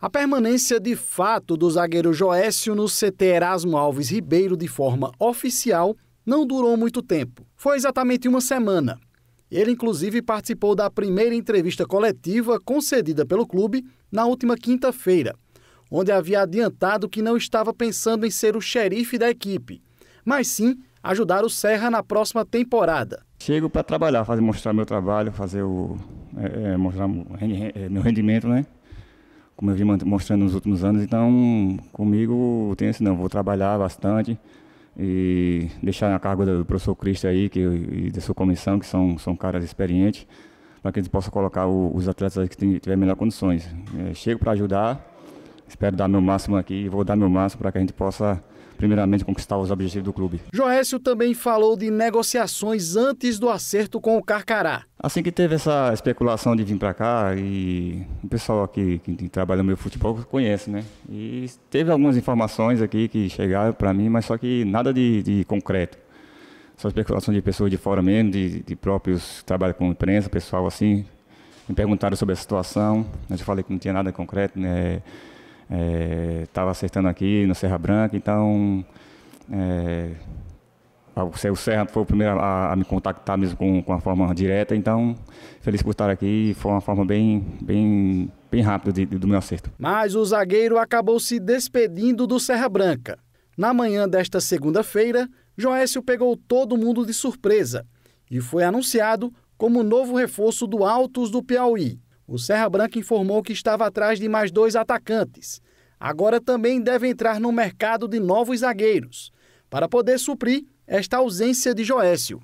A permanência de fato do zagueiro Joécio no CT Erasmo Alves Ribeiro de forma oficial não durou muito tempo. Foi exatamente uma semana. Ele, inclusive, participou da primeira entrevista coletiva concedida pelo clube na última quinta-feira, onde havia adiantado que não estava pensando em ser o xerife da equipe, mas sim ajudar o Serra na próxima temporada. Chego para trabalhar, fazer mostrar meu trabalho, fazer o é, é mostrar é, meu rendimento, né? como eu vim mostrando nos últimos anos. Então, comigo tem assim, não, vou trabalhar bastante e deixar a carga do professor Cristo aí que, e da sua comissão, que são, são caras experientes, para que eles possam colocar o, os atletas que tiverem melhores condições. É, chego para ajudar, espero dar meu máximo aqui e vou dar meu máximo para que a gente possa primeiramente conquistar os objetivos do clube. Joécio também falou de negociações antes do acerto com o Carcará. Assim que teve essa especulação de vir para cá e o pessoal aqui que trabalha no meu futebol conhece, né? E teve algumas informações aqui que chegaram para mim, mas só que nada de, de concreto só especulação de pessoas de fora mesmo, de, de próprios que trabalham com imprensa, pessoal assim, me perguntaram sobre a situação, mas eu falei que não tinha nada concreto, né? Estava é, acertando aqui no Serra Branca, então. É, o Serra foi o primeiro a, a me contactar mesmo com, com a forma direta, então feliz por estar aqui. Foi uma forma bem, bem, bem rápida de, de, do meu acerto. Mas o zagueiro acabou se despedindo do Serra Branca. Na manhã desta segunda-feira, Joécio pegou todo mundo de surpresa e foi anunciado como novo reforço do Altos do Piauí. O Serra Branca informou que estava atrás de mais dois atacantes. Agora também deve entrar no mercado de novos zagueiros, para poder suprir esta ausência de Joécio.